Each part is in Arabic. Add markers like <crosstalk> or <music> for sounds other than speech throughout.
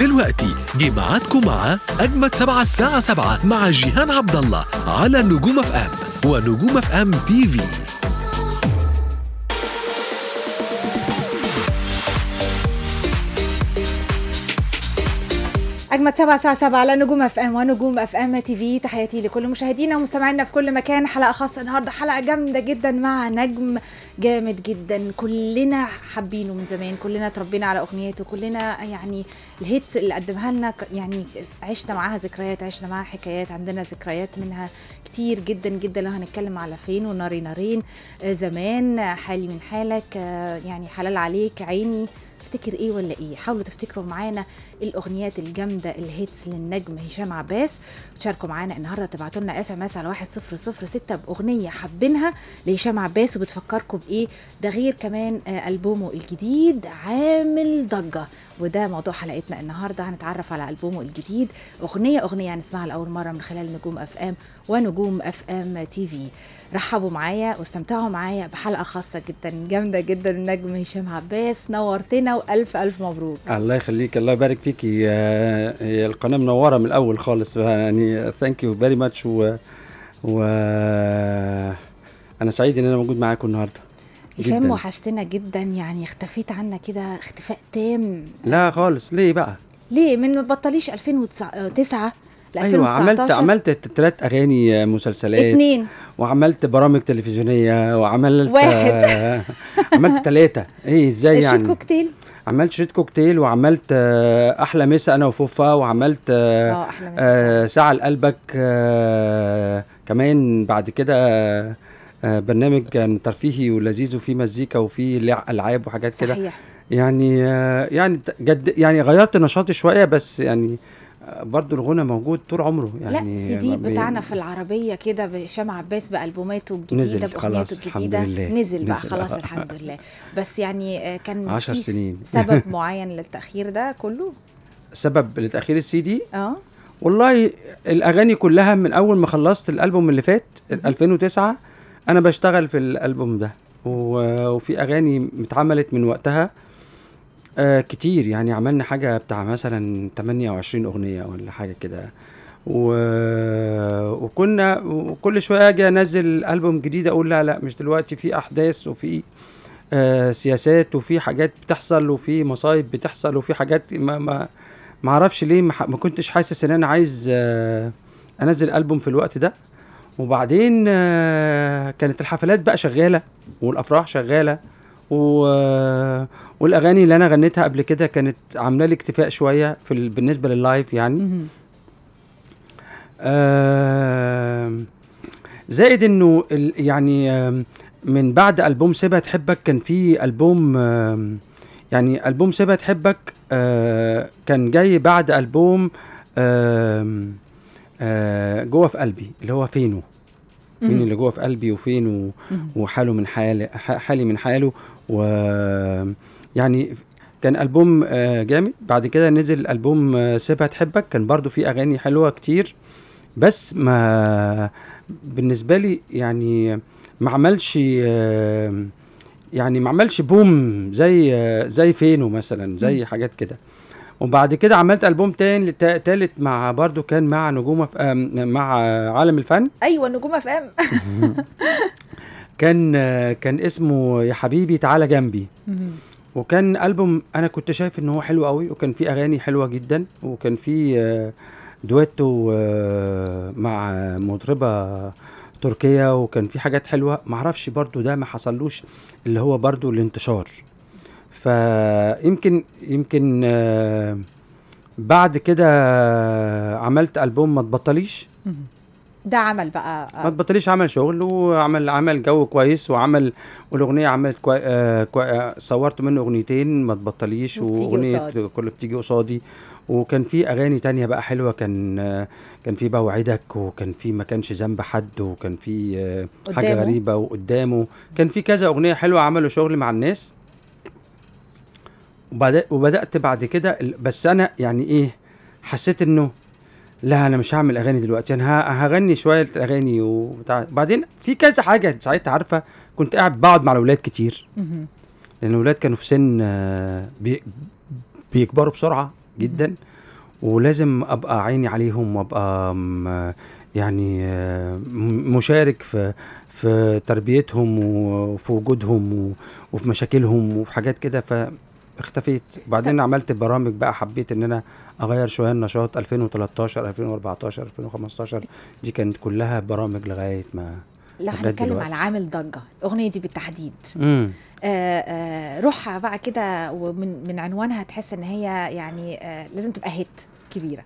دلوقتي جه مع أجمد سبعة الساعة سبعة مع جيهان عبد الله على نجوم اف ام ونجوم اف ام تي في اجمد سبعة ساعة سبعة على نجوم اف ام ونجوم اف ام تي في تحياتي لكل مشاهدينا ومستمعينا في كل مكان حلقه خاصه النهارده حلقه جامده جدا مع نجم جامد جدا كلنا حابينه من زمان كلنا اتربينا على اغنياته كلنا يعني الهيتس اللي قدمها لنا يعني عشنا معاها ذكريات عشنا معاها حكايات عندنا ذكريات منها كتير جدا جدا لو هنتكلم على فين وناري نارين آه، زمان حالي من حالك آه، يعني حلال عليك عيني تفتكر ايه ولا ايه حاولوا تفتكروا معانا الاغنيات الجامده الهيتس للنجم هشام عباس وتشاركوا معانا النهارده تبعتوا لنا اس ام اس على 1006 باغنيه حابينها لهشام عباس وبتفكركم بايه ده غير كمان آه، البومه الجديد عامل ضجه وده موضوع حلقتنا النهارده هنتعرف على البومه الجديد اغنيه اغنيه هنسمعها لاول مره من خلال نجوم اف ام ونجوم اف ام تي في رحبوا معايا واستمتعوا معايا بحلقه خاصه جدا جامده جدا النجم هشام عباس نورتنا والف الف مبروك الله يخليك الله يبارك فيكي القناه منوره من الاول خالص يعني ثانك يو فيري ماتش و انا سعيد ان انا موجود معاكم النهارده هشام وحشتنا جدا يعني اختفيت عنا كده اختفاء تام لا خالص ليه بقى ليه من ما بطليش 2009 ل ايوه 2019. عملت عملت ثلاث اغاني آه، مسلسلات اتنين وعملت برامج تلفزيونيه وعملت واحد آه، عملت ثلاثه ايه ازاي يعني شريط كوكتيل عملت شريط كوكتيل وعملت آه، احلى مسا انا وفوفا وعملت أحلى مسا. ساعه لقلبك كمان بعد كده آه، برنامج كان ترفيهي ولذيذ وفيه مزيكا وفيه العاب وحاجات كده صحيح يعني آه، يعني جد يعني غيرت نشاطي شويه بس يعني آه، برضه الغنى موجود طول عمره يعني لا سي دي بتاعنا في العربيه كده بهشام عباس بالبوماته الجديده نزل خلاص الحمد لله نزل بقى نزل خلاص آه. <laughs> الحمد لله بس يعني كان 10 سنين <laughs> سبب معين للتاخير ده كله سبب لتاخير السي دي اه والله الاغاني كلها من اول ما خلصت الالبوم اللي فات 2009 انا بشتغل في الالبوم ده وفي اغاني اتعملت من وقتها آه كتير يعني عملنا حاجه بتاع مثلا 28 اغنيه ولا حاجه كده و... وكنا كل شويه اجي انزل البوم جديد اقول لا لا مش دلوقتي في احداث وفي آه سياسات وفي حاجات بتحصل وفي مصايب بتحصل وفي حاجات ما ما ما اعرفش ليه ما, ما كنتش حاسس ان انا عايز آه انزل البوم في الوقت ده وبعدين آه، كانت الحفلات بقى شغاله والافراح شغاله و... آه، والاغاني اللي انا غنيتها قبل كده كانت عامله لي اكتفاء شويه في ال... بالنسبه لللايف يعني زائد انه ال... يعني من بعد البوم سيبها تحبك كان في البوم يعني البوم سيبها تحبك آه، كان جاي بعد البوم آه جوه في قلبي اللي هو فينه مين اللي جوه في قلبي وفينه وحاله من حاله حالي من حاله و يعني كان البوم آه جامد بعد كده نزل البوم آه سيبها تحبك كان برضو فيه اغاني حلوه كتير بس ما بالنسبه لي يعني ما عملش آه يعني ما عملش بوم زي آه، زي فينو مثلا زي حاجات كده وبعد كده عملت البوم تاني تالت مع برضو كان مع نجوم اف ام مع عالم الفن ايوه نجوم اف ام <laughs> كان كان اسمه يا حبيبي تعالى جنبي وكان البوم انا كنت شايف ان هو حلو قوي وكان فيه اغاني حلوه جدا وكان فيه آه، دويتو آه، مع مطربه تركيه وكان فيه حاجات حلوه معرفش برضو ده ما حصلوش اللي هو برضو الانتشار فيمكن يمكن آه بعد كده آه، عملت البوم ما تبطليش ده عمل بقى آه. ما تبطليش عمل شغل وعمل عمل جو كويس وعمل والاغنيه عملت كوي... آه... كوي... آه، صورت منه اغنيتين ما تبطليش واغنيه كل بتيجي قصادي وكان في اغاني تانية بقى حلوه كان كان في بوعدك وكان في ما كانش ذنب حد وكان في حاجه قدامه. غريبه وقدامه كان في كذا اغنيه حلوه عملوا شغل مع الناس وبدات بعد كده بس انا يعني ايه حسيت انه لا انا مش هعمل اغاني دلوقتي انا هغني شويه اغاني وبتاع في كذا حاجه ساعتها عارفه كنت قاعد بقعد مع الاولاد كتير لان الاولاد كانوا في سن بيكبروا بسرعه جدا ولازم ابقى عيني عليهم وابقى يعني مشارك في في تربيتهم وفي وجودهم وفي مشاكلهم وفي حاجات كده ف اختفيت وبعدين عملت برامج بقى حبيت ان انا اغير شويه النشاط 2013 2014 2015 دي كانت كلها برامج لغايه ما لو هنتكلم على عامل ضجه الاغنيه دي بالتحديد امم آه، آه، روحها بقى كده ومن من عنوانها تحس ان هي يعني آه لازم تبقى هيت كبيره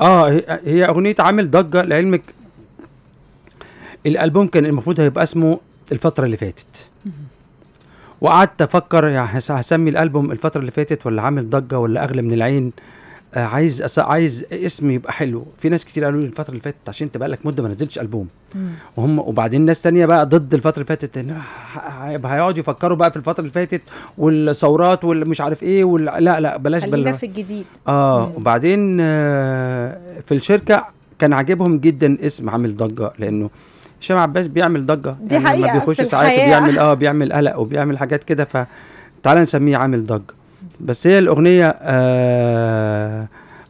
اه هي اغنيه عامل ضجه لعلمك الالبوم كان المفروض هيبقى اسمه الفتره اللي فاتت وقعدت افكر يعني هسمي الالبوم الفتره اللي فاتت ولا عامل ضجه ولا اغلى من العين آه عايز أس... عايز اسم يبقى حلو في ناس كتير قالوا لي الفتره اللي فاتت عشان انت بقالك مده ما نزلتش البوم وهم وبعدين ناس تانية بقى ضد الفتره اللي فاتت ان هيقعدوا يفكروا بقى في الفتره اللي فاتت والثورات والمش عارف ايه وال... لا لا بلاش خلينا بل... في الجديد اه مم. وبعدين آه في الشركه كان عاجبهم جدا اسم عامل ضجه لانه هشام عباس بيعمل ضجه دي يعني حقيقة لما بيخش ساعات بيعمل اه بيعمل قلق وبيعمل حاجات كده ف تعالى نسميه عامل ضجه بس هي الاغنيه آه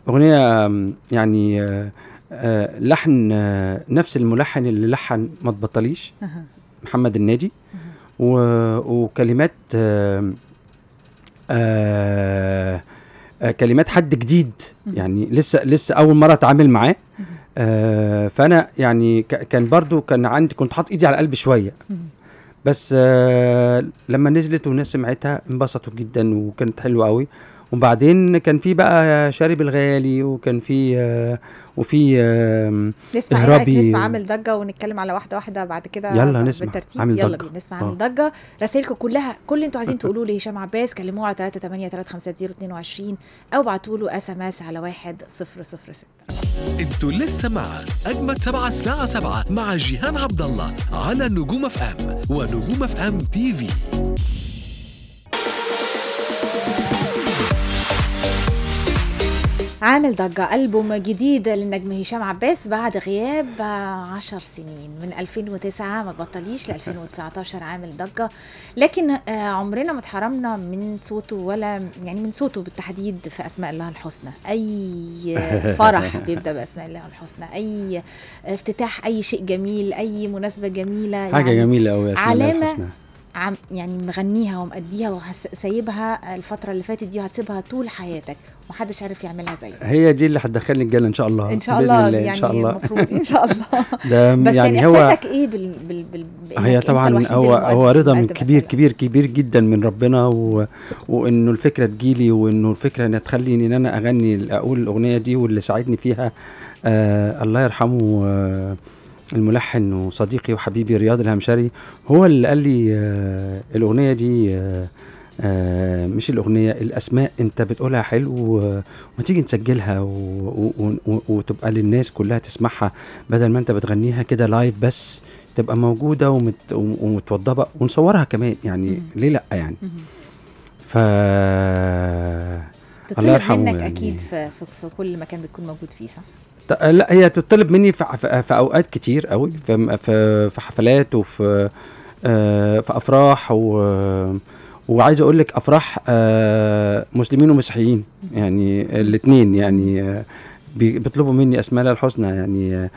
اغنيه يعني آه،, آه لحن آه نفس الملحن اللي لحن ما تبطليش محمد النادي وكلمات آه آه كلمات حد جديد يعني لسه لسه اول مره اتعامل معاه آه فانا يعني كان برضو كان عندي كنت حاطط ايدي على قلبي شويه بس آه لما نزلت والناس سمعتها انبسطوا جدا وكانت حلوه قوي وبعدين كان في بقى شارب الغالي وكان في آه، وفي نسمع اهرابي نسمع عامل ضجه ونتكلم على واحده واحده بعد كده يلا نسمع بالترتيب عامل يلا ضجه نسمع آه. عامل ضجه رسائلكم كلها كل اللي انتوا عايزين <laughs> تقولوه لهشام عباس كلموه على 3835322 او ابعتوا له اس ام اس على 1006 انتوا لسه مع اجمد سبعه الساعه 7 مع جيهان عبد الله على نجوم اف ام ونجوم اف ام تي في عامل ضجة ألبوم جديد للنجم هشام عباس بعد غياب عشر سنين من 2009 ما بطليش ل 2019 عامل ضجة لكن آه، عمرنا ما اتحرمنا من صوته ولا يعني من صوته بالتحديد في أسماء الله الحسنى أي <laughs> فرح بيبدأ بأسماء الله الحسنى أي افتتاح أي شيء جميل أي مناسبة جميلة يعني حاجة جميلة أوي علامة الله الحسنى عم يعني مغنيها ومأديها وسايبها الفتره اللي فاتت دي وهتسيبها طول حياتك ومحدش عارف يعملها زيك هي دي اللي هتدخلني الجنه ان شاء الله ان شاء الله, الله يعني ان شاء الله المفروض ان شاء الله <laughs> ده بس يعني, يعني هو احساسك ايه بال, بال, بال, هي طبعا هو هو رضا من كبير كبير كبير جدا من ربنا و... وانه الفكره تجيلي وانه الفكره انها تخليني ان انا اغني اقول الاغنيه دي واللي ساعدني فيها آه الله يرحمه آه الملحن وصديقي وحبيبي رياض الهمشري هو اللي قال لي آه الاغنيه دي آه آه مش الاغنيه الاسماء انت بتقولها حلو وما تيجي نسجلها وتبقى للناس كلها تسمعها بدل ما انت بتغنيها كده لايف بس تبقى موجوده ومت ومتوضبه ونصورها كمان يعني ليه لا يعني ف الله يرحمه منك يعني. اكيد في, في كل مكان بتكون موجود فيه صح لا هي تطلب مني في, في اوقات كتير قوي في, في حفلات وفي آه، في افراح و وعايز اقول لك افراح آه، مسلمين ومسيحيين يعني الاثنين يعني آه، بيطلبوا مني اسماء الحسنى يعني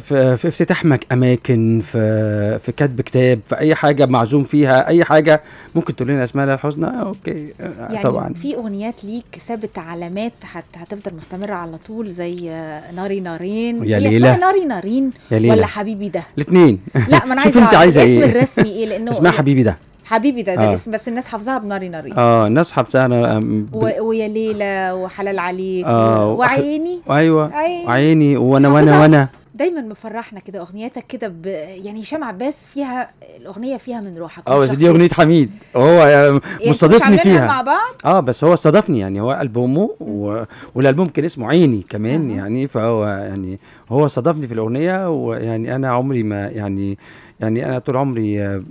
في, في افتتاح اماكن في في كتب كتاب في اي حاجه معزوم فيها اي حاجه ممكن تقول لنا اسمها الحزن اوكي آه، يعني طبعا في اغنيات ليك سابت علامات هت هتفضل مستمره على طول زي آه، ناري نارين يا ليلى ناري نارين يا ليلى. ولا حبيبي ده الاثنين لا ما انا <laughs> عايزه انت عايزه ايه الاسم الرسمي ايه <laughs> لانه اسمها حبيبي ده حبيبي ده, ده آه. الاسم بس الناس حافظاها بناري ناري اه الناس حافظاها ب... ويا ليلى وحلال عليك آه. وعيني ايوه عيني وانا وانا وانا دايما مفرحنا كده اغنياتك كده ب... يعني هشام عباس فيها الاغنيه فيها من روحك اه بس دي اغنيه حميد هو آه، يعني مستضيفني يعني فيها مع بعض اه بس هو استضافني يعني هو البومه و... والالبوم كان اسمه عيني كمان آه. يعني فهو يعني هو استضافني في الاغنيه ويعني انا عمري ما يعني يعني انا طول عمري آه،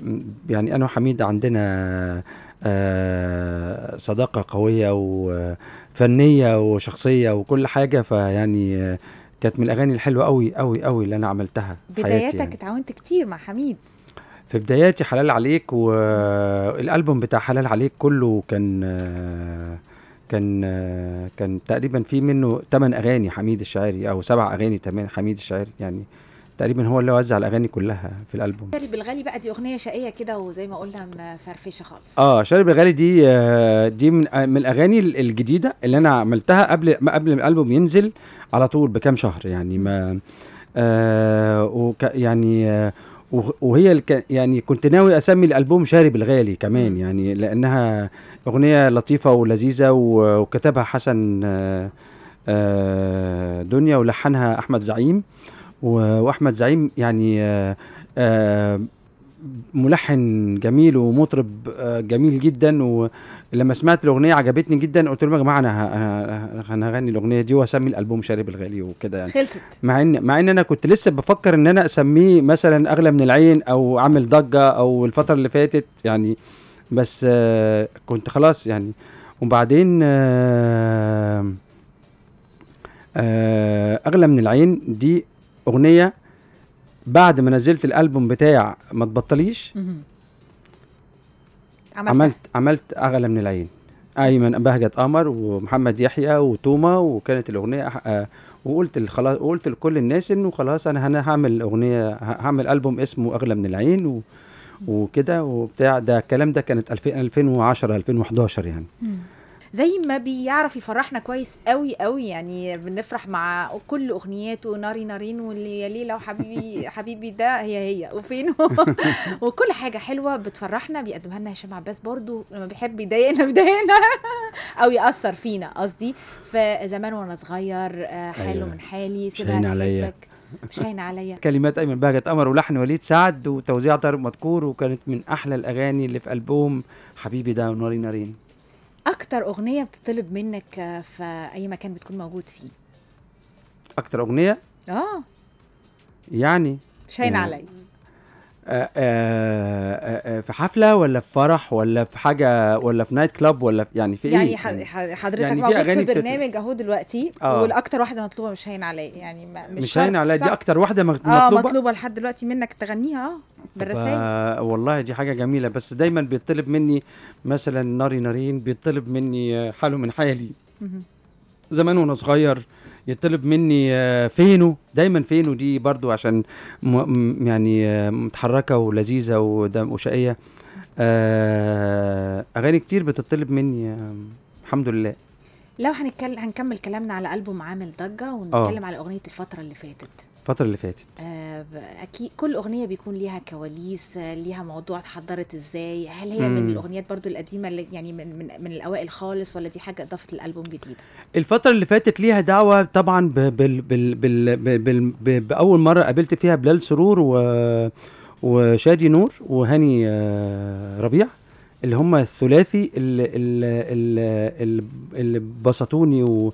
يعني انا وحميد عندنا آه صداقه قويه وفنيه وشخصيه وكل حاجه فيعني آه، كانت من الاغاني الحلوه قوي قوي قوي اللي انا عملتها بداياتك يعني. اتعاونت كتير مع حميد في بداياتي حلال عليك والالبوم بتاع حلال عليك كله كان كان كان تقريبا في منه ثمان اغاني حميد الشاعري او سبع اغاني تمام حميد الشاعري يعني تقريبا هو اللي وزع الاغاني كلها في الالبوم شارب الغالي بقى دي اغنيه شقيه كده وزي ما قلنا مفرفشه خالص اه شارب الغالي دي آه، دي من آه، من الاغاني الجديده اللي انا عملتها قبل قبل الالبوم ينزل على طول بكام شهر يعني ما آه وك يعني آه، وهي يعني كنت ناوي اسمي الالبوم شارب الغالي كمان يعني لانها اغنيه لطيفه ولذيذه وكتبها حسن دنيا ولحنها احمد زعيم واحمد زعيم يعني آه، آه، ملحن جميل ومطرب آه، جميل جدا ولما سمعت الاغنيه عجبتني جدا قلت لهم يا جماعه انا انا هغني الاغنيه دي واسمي الالبوم شارب الغالي وكده يعني خلصت مع ان مع ان انا كنت لسه بفكر ان انا اسميه مثلا اغلى من العين او عامل ضجه او الفتره اللي فاتت يعني بس كنت خلاص يعني وبعدين اغلى من العين دي اغنيه بعد ما نزلت الالبوم بتاع ما تبطليش عملت عملت, عملت اغلى من العين ايمن بهجت قمر ومحمد يحيى وتوما وكانت الاغنيه أه وقلت خلاص قلت لكل الناس انه خلاص انا هعمل اغنيه هعمل البوم اسمه اغلى من العين و وكده وبتاع ده الكلام ده كانت 2010 2011 يعني زي ما بيعرف يفرحنا كويس قوي قوي يعني بنفرح مع كل اغنياته ناري نارين واللي يا ليلى وحبيبي <laughs> حبيبي ده هي هي وفين <laughs> وكل حاجه حلوه بتفرحنا بيقدمها لنا هشام عباس برضو لما بيحب يضايقنا <laughs> بيضايقنا او ياثر فينا قصدي فزمان وانا صغير حاله أيوة. من حالي سيبها عليا مش هين عليا كلمات ايمن بهجت قمر ولحن وليد سعد وتوزيع طارق مدكور وكانت من احلى الاغاني اللي في البوم حبيبي ده وناري نارين اكتر اغنيه بتطلب منك آه، في اي مكان بتكون موجود فيه اكتر اغنيه اه يعني شاين يعني عليا آه، آه، آه، في حفله ولا في فرح ولا في حاجه ولا في نايت كلاب ولا في يعني في يعني ايه يعني حضرتك يعني موجود في برنامج اهو دلوقتي آه. والاكتر واحده مطلوبه مش هين عليا يعني مش, مش هين عليا دي اكتر واحده مطلوبه اه مطلوبه لحد دلوقتي منك تغنيها بالرسائل والله دي حاجه جميله بس دايما بيطلب مني مثلا ناري نارين بيطلب مني حاله من حالي زمان وانا صغير يطلب مني آه، فينه دايما فينه دي برضو عشان م يعني آه، متحركه ولذيذه وشقيه آه، اغاني كتير بتطلب مني الحمد لله لو هنتكلم هنكمل كلامنا على البوم عامل ضجه ونتكلم أوه. على اغنيه الفتره اللي فاتت الفترة اللي فاتت آه، اكيد كل اغنيه بيكون ليها كواليس آه، ليها موضوع اتحضرت ازاي هل هي مم. من الاغنيات برضو القديمه اللي يعني من, من من الاوائل خالص ولا دي حاجه اضافت الالبوم جديد الفتره اللي فاتت ليها دعوه طبعا بال بال بال بال بال باول مره قابلت فيها بلال سرور و وشادي نور وهاني آه، ربيع اللي هم الثلاثي اللي, اللي, اللي بسطوني و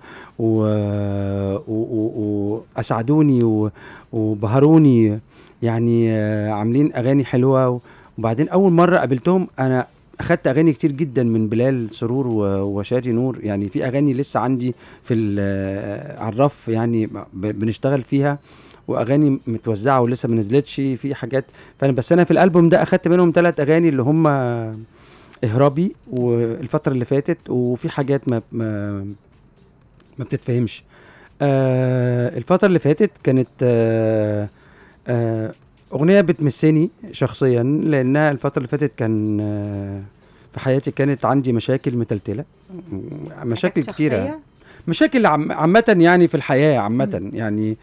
واسعدوني و... وبهروني يعني آه، عاملين اغاني حلوه وبعدين اول مره قابلتهم انا اخدت اغاني كتير جدا من بلال سرور وشادي نور يعني في اغاني لسه عندي في آه، على الرف يعني بنشتغل فيها واغاني متوزعه ولسه ما نزلتش في حاجات فانا بس انا في الالبوم ده اخدت منهم ثلاث اغاني اللي هم إهرابي والفترة اللي فاتت وفي حاجات ما ما, ما بتتفهمش آه الفترة اللي فاتت كانت آه آه أغنية بتمسني شخصيا لأنها الفترة اللي فاتت كان آه في حياتي كانت عندي مشاكل متلتلة مشاكل كتيرة مشاكل عامة عم يعني في الحياة عامة يعني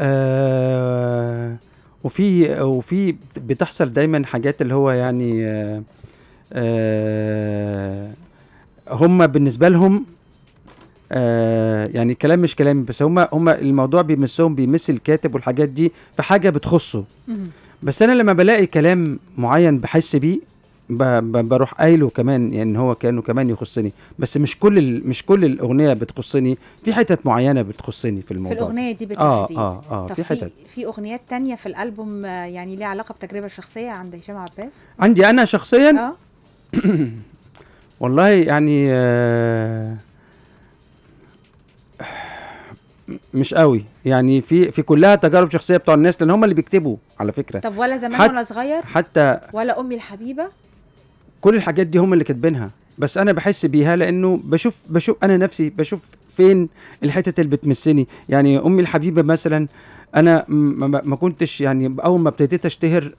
آه وفي وفي بتحصل دايما حاجات اللي هو يعني آه آه، هم بالنسبه لهم آه يعني كلام مش كلامي بس هم هم الموضوع بيمسهم بيمس الكاتب والحاجات دي في حاجه بتخصه بس انا لما بلاقي كلام معين بحس بيه بروح قايله كمان يعني هو كانه كمان يخصني بس مش كل مش كل الاغنيه بتخصني في حتت معينه بتخصني في الموضوع في الاغنيه دي بالتحديد اه اه اه في حتت في اغنيات تانية في الالبوم آه، يعني ليها علاقه بتجربه شخصيه عند هشام عباس عندي انا شخصيا آه. <coughs> والله يعني آه، مش قوي يعني في في كلها تجارب شخصيه بتوع الناس لان هم اللي بيكتبوا على فكره طب ولا زمان حت ولا صغير حتى ولا امي الحبيبه كل الحاجات دي هم اللي كاتبينها بس انا بحس بيها لانه بشوف بشوف انا نفسي بشوف فين الحتت اللي بتمسني يعني امي الحبيبه مثلا انا ما كنتش يعني اول ما ابتديت اشتهر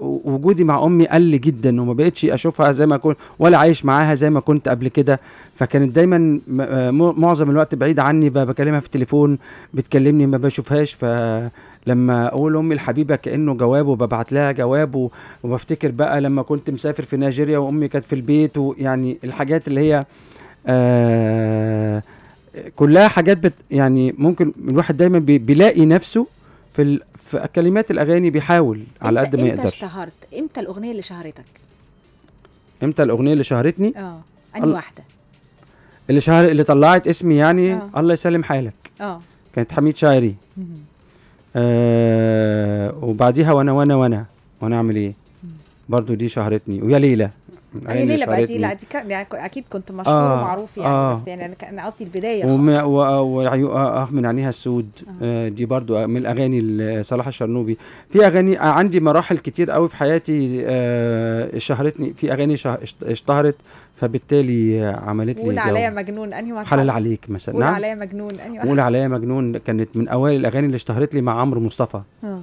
وجودي مع امي قل جدا وما بقتش اشوفها زي ما كنت ولا عايش معاها زي ما كنت قبل كده فكانت دايما معظم الوقت بعيد عني بكلمها في التليفون بتكلمني ما بشوفهاش ف لما اقول امي الحبيبه كانه جواب وببعت لها جواب وبفتكر بقى لما كنت مسافر في نيجيريا وامي كانت في البيت ويعني الحاجات اللي هي آه كلها حاجات بت يعني ممكن الواحد دايما بي بيلاقي نفسه في ال... في كلمات الاغاني بيحاول على قد ما يقدر امتى اشتهرت امتى الاغنيه اللي شهرتك امتى الاغنيه اللي شهرتني اه انهي واحده اللي شهر اللي طلعت اسمي يعني أوه. الله يسلم حالك اه كانت حميد شاعري آه وبعديها وانا وانا وانا وانا اعمل ايه برضو دي شهرتني ويا ليلى يعني ايام اللي شهرتني دي يعني اكيد كنت مشهور آه ومعروف يعني آه بس يعني انا قصدي البدايه وما وعيو من عينيها السود آه. آه دي برضو من الاغاني صلاح الشرنوبي في اغاني آه، عندي مراحل كتير قوي في حياتي آه شهرتني في اغاني شه... اشتهرت فبالتالي آه، عملت لي قول عليا مجنون انهي واحد حلال عليك مثلا قول نعم؟ عليا مجنون انهي واحد قول عليا مجنون كانت من اوائل الاغاني اللي اشتهرت لي مع عمرو مصطفى آه.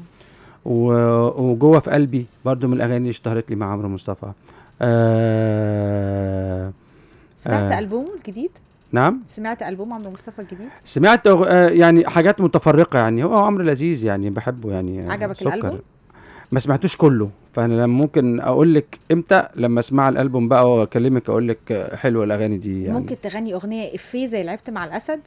وجوه في قلبي برضو من الاغاني اللي اشتهرت لي مع عمرو مصطفى آه، سمعت آه. ألبومه الجديد؟ نعم سمعت ألبوم عمرو مصطفى الجديد؟ سمعت أغ... آه، يعني حاجات متفرقة يعني هو عمرو لذيذ يعني بحبه يعني عجبك سكر. الألبوم؟ ما سمعتوش كله فانا ممكن اقول لك امتى لما اسمع الالبوم بقى واكلمك اقول لك حلوه الاغاني دي يعني ممكن تغني اغنيه افيه زي لعبت مع الاسد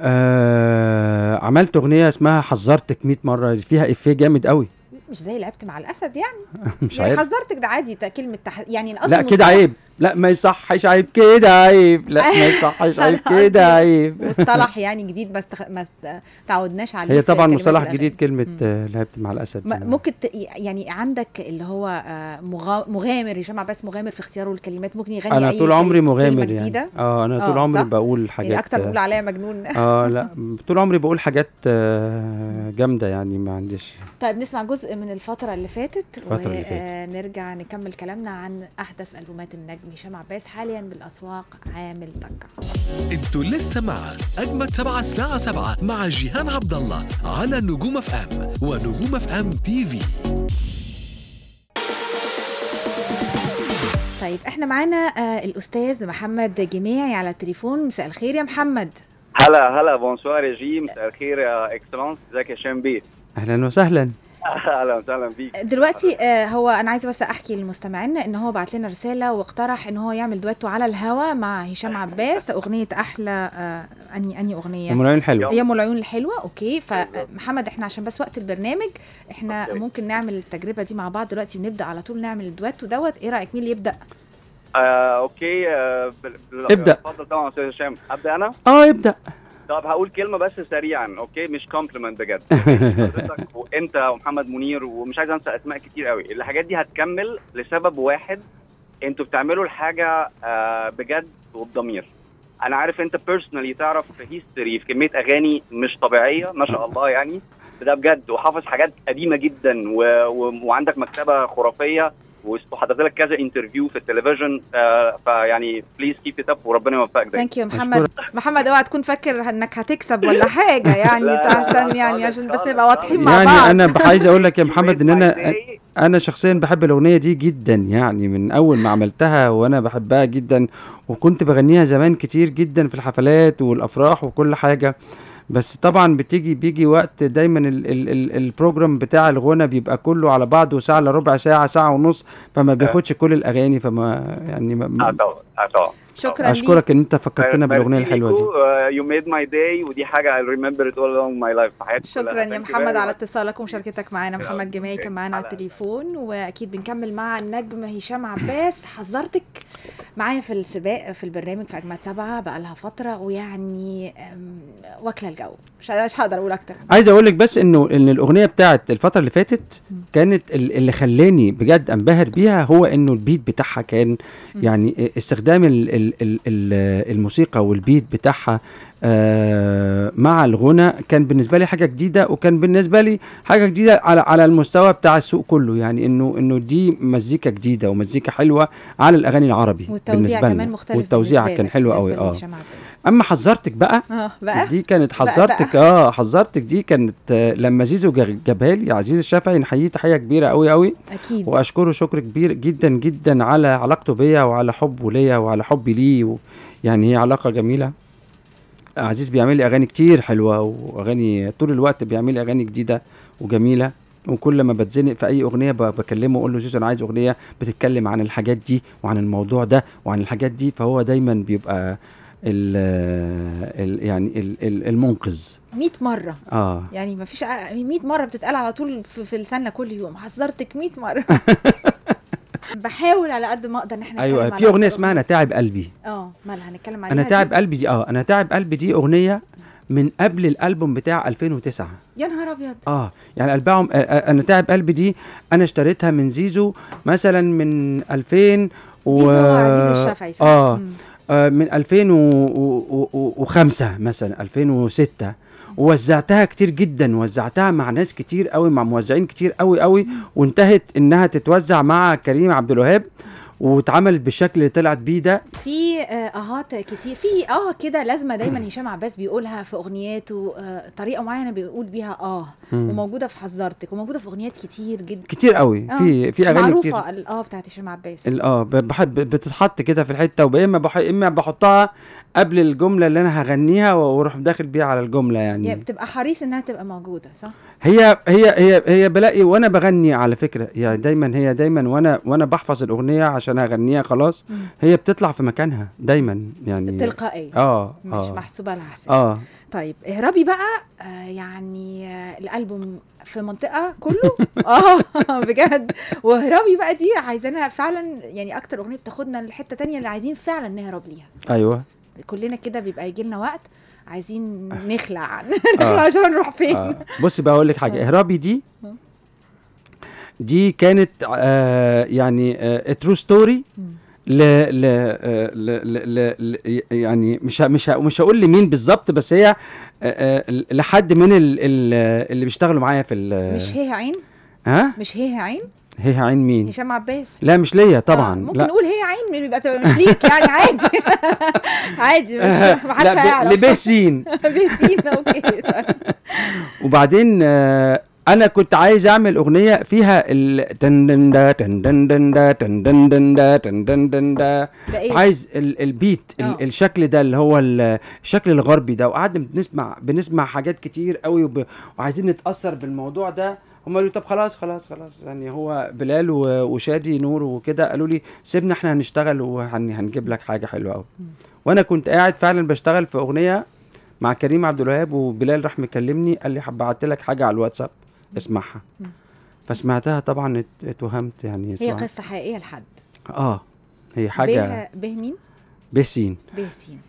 آه عملت اغنيه اسمها حذرتك 100 مره فيها افيه جامد قوي مش زي لعبت مع الاسد يعني <laughs> مش يعني عيب حذرتك ده عادي كلمه تح... يعني لا كده عيب لا ما يصحش عيب كده عيب لا ما <laughs> يصحش عيب كده عيب مصطلح يعني جديد ما بستخ... ما تعودناش عليه هي طبعا مصطلح جديد كلمه لعبت مع الاسد ممكن ت... يعني عندك اللي هو آه، مغا... مغامر هشام عباس مغامر في اختياره الكلمات ممكن يغني انا طول عمري مغامر يعني اه انا طول آه، عمري بقول يعني حاجات اكتر بيقول عليا مجنون <laughs> اه لا <laughs> طول عمري بقول حاجات آه، جامده يعني ما عنديش طيب نسمع جزء من الفتره اللي فاتت الفتره اللي فاتت ونرجع نكمل كلامنا عن احدث البومات النجم النجم هشام عباس حاليا بالاسواق عامل ضجه. انتوا لسه مع اجمد سبعه الساعه 7 مع جيهان عبد الله على نجوم اف ام ونجوم اف ام تي في. طيب احنا معانا آه، الاستاذ محمد جميعي على التليفون مساء الخير يا محمد. هلا هلا بونسوار يا جي مساء الخير يا اكسلانس ازيك يا شام بيه. اهلا وسهلا. <laughs> اهلا وسهلا بيك دلوقتي آه، هو انا عايزه بس احكي للمستمعين ان هو بعت لنا رساله واقترح ان هو يعمل دويتو على الهوا مع هشام عباس اغنيه احلى آه، اني اني اغنيه يا العيون الحلوه يا العيون الحلوه اوكي فمحمد آه، احنا عشان بس وقت البرنامج احنا أوكي. ممكن نعمل التجربه دي مع بعض دلوقتي ونبدا على طول نعمل الدويتو دوت ايه رايك مين اللي يبدا آه، اوكي آه، ابدا اتفضل طبعا استاذ هشام ابدا انا اه ابدا طب هقول كلمه بس سريعا اوكي مش كومبلمنت بجد <laughs> حضرتك وانت ومحمد منير ومش عايز انسى اسماء كتير قوي الحاجات دي هتكمل لسبب واحد انتوا بتعملوا الحاجه آه، بجد وبضمير انا عارف انت بيرسونالي تعرف في هيستوري في كميه اغاني مش طبيعيه ما شاء الله يعني ده بجد وحافظ حاجات قديمه جدا و... و... وعندك مكتبه خرافيه وحضرت لك كذا انترفيو في التلفزيون آه، فيعني بليز كيب ات اب وربنا يوفقك ثانك يو محمد محمد اوعى تكون فاكر انك هتكسب ولا <laughs> حاجه يعني عشان يعني عشان بس نبقى واضحين مع بعض يعني انا عايز اقول لك يا <laughs> محمد ان انا انا شخصيا بحب الاغنيه دي جدا يعني من اول ما عملتها وانا بحبها جدا وكنت بغنيها زمان كتير جدا في الحفلات والافراح وكل حاجه بس طبعا بتيجي بيجي وقت دايما ال ال البروجرام بتاع الغنى بيبقى كله على بعضه ساعه الا ربع ساعه ساعه ونص فما آه. بياخدش كل الاغاني فما يعني ما شكرا اشكرك ان انت فكرتنا بالاغنيه الحلوه دي يو ميد ماي داي ودي حاجه اي ريمبر ات اول لونج ماي لايف حياتي شكرا يا محمد على اتصالك ومشاركتك معانا محمد جماعي كان معانا على التليفون واكيد بنكمل مع النجم هشام عباس <coughs> حذرتك معايا في السباق في البرنامج في اجمد سبعه بقى لها فتره ويعني واكله الجو مش هقدر اقول اكتر عايز اقول لك بس انه ان الاغنيه بتاعت الفتره اللي فاتت كانت اللي خلاني بجد انبهر بيها هو انه البيت بتاعها كان يعني استخدام ال الموسيقى والبيت بتاعها آه، مع الغنى كان بالنسبه لي حاجه جديده وكان بالنسبه لي حاجه جديده على على المستوى بتاع السوق كله يعني انه انه دي مزيكا جديده ومزيكا حلوه على الاغاني العربي بالنسبه كمان لنا مختلف والتوزيع كان حلو قوي اه اما حذرتك بقى, آه بقى دي كانت حذرتك اه حذرتك دي كانت آه، لما زيزو جابها لي عزيز الشافعي نحييه تحيه كبيره قوي قوي اكيد واشكره شكر كبير جدا جدا على علاقته بيا وعلى حبه ليا وعلى حبي ليه يعني هي علاقه جميله عزيز بيعمل لي اغاني كتير حلوه واغاني طول الوقت بيعمل لي اغاني جديده وجميله وكل ما بتزنق في اي اغنيه بكلمه اقول له زيزو انا عايز اغنيه بتتكلم عن الحاجات دي وعن الموضوع ده وعن الحاجات دي فهو دايما بيبقى ال الـ يعني الـ المنقذ 100 مره اه يعني ما فيش 100 مره بتتقال على طول في, في لساننا كل يوم حذرتك 100 مره <laughs> بحاول على قد ما اقدر نحن ايوه في اغنيه اسمها انا تعب قلبي اه مالها هنتكلم عليها انا تعب قلبي دي اه انا تعب قلبي دي اغنيه من قبل الالبوم بتاع 2009 يا نهار ابيض اه يعني البعم آه، آه، انا تعب قلبي دي انا اشتريتها من زيزو مثلا من 2000 و زيزو عزيز الشافعي آه،, آه من 2005 مثلا 2006 ووزعتها كتير جدا وزعتها مع ناس كتير قوي مع موزعين كتير قوي قوي وانتهت انها تتوزع مع كريم عبد الوهاب واتعملت بالشكل اللي طلعت بيه ده في آه، اهات كتير في اه كده لازمه دايما هشام عباس بيقولها في اغنياته آه طريقه معينه بيقول بيها اه مم. وموجوده في حذرتك وموجوده في اغنيات كتير جدا كتير قوي آه. في في اغاني معروفة كتير معروفه الاه بتاعت هشام عباس الاه بحب بتتحط كده في الحته اما بح... اما بحطها قبل الجمله اللي انا هغنيها واروح داخل بيها على الجمله يعني, يعني بتبقى حريص انها تبقى موجوده صح هي هي هي هي بلاقي وانا بغني على فكره يعني دايما هي دايما وانا وانا بحفظ الاغنيه عشان اغنيها خلاص هي بتطلع في مكانها دايما يعني تلقائيه اه مش آه محسوبه على حساب اه طيب اهربي بقى آه يعني آه الالبوم في منطقه كله <laughs> اه بجد واهربي بقى دي عايزانا فعلا يعني اكتر اغنيه بتاخدنا لحته تانية اللي عايزين فعلا نهرب ليها ايوه كلنا كده بيبقى يجي لنا وقت عايزين آه. نخلع نخلع آه. <laughs> نخلع عشان نروح آه. فين آه. بص بقى اقول لك حاجه اهرابي دي دي كانت آه يعني آه ترو ستوري ل ل ل يعني مش مش مش هقول لمين بالظبط بس هي لحد من ال ال اللي بيشتغلوا معايا في مش هي عين ها مش هي عين هي عين مين؟ هشام عباس لا مش ليا آه، طبعا آه ممكن لا. نقول هي عين يبقى مش ليك يعني عادي <laughs> عادي مش محدش هيعرف لباسين <laughs> سين اوكي <laughs> طيب. وبعدين آه انا كنت عايز اعمل اغنيه فيها ال دن دن دا دن دن دن دا دن دن دن دا دن دن دن دا إيه؟ عايز ال البيت ال آه. الشكل ده اللي هو الشكل الغربي ده وقعدنا بنسمع بنسمع حاجات كتير قوي وعايزين نتاثر بالموضوع ده هم قالوا طب خلاص خلاص خلاص يعني هو بلال وشادي نور وكده قالوا لي سيبنا احنا هنشتغل وهنجيب لك حاجه حلوه قوي وانا كنت قاعد فعلا بشتغل في اغنيه مع كريم عبد الوهاب وبلال راح مكلمني قال لي هبعت لك حاجه على الواتساب اسمعها فسمعتها طبعا اتوهمت يعني هي قصه حقيقيه لحد اه هي حاجه به مين باسين <laughs> باسين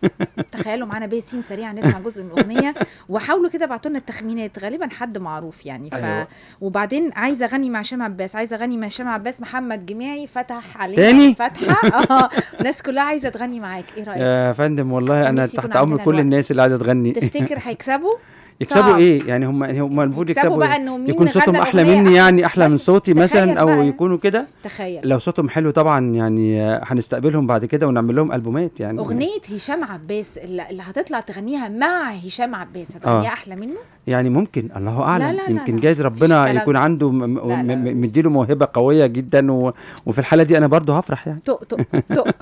تخيلوا معانا باسين سريعا نسمع جزء من الاغنيه وحاولوا كده ابعتوا لنا التخمينات غالبا حد معروف يعني ف... أيوة. وبعدين عايزه اغني مع هشام عباس عايزه اغني مع هشام عباس محمد جماعي فتح علينا تاني فتحه <laughs> اه الناس كلها عايزه تغني معاك ايه رايك يا فندم والله انا تحت امر كل الناس اللي عايزه تغني تفتكر <laughs> هيكسبوا يكسبوا صعب. ايه يعني هم يعني هم المفروض يكسبوا بقى إيه؟ انه مين يكون صوتهم احلى مني يعني احلى من <laughs> صوتي مثلا او يكونوا كده تخيل لو صوتهم حلو طبعا يعني هنستقبلهم بعد كده ونعمل لهم البومات يعني اغنيه هشام عباس اللي هتطلع تغنيها مع هشام عباس هتغنيها آه. احلى منه يعني ممكن الله اعلم لا لا لا يمكن جايز ربنا يكون عنده مديله موهبه قويه جدا و... وفي الحاله دي انا برضو هفرح يعني تق تق تق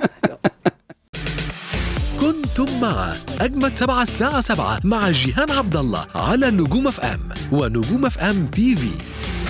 أنتم مع أجمد سبعة الساعة سبعة مع جيهان عبد الله على نجوم اف ام ونجوم اف ام تي في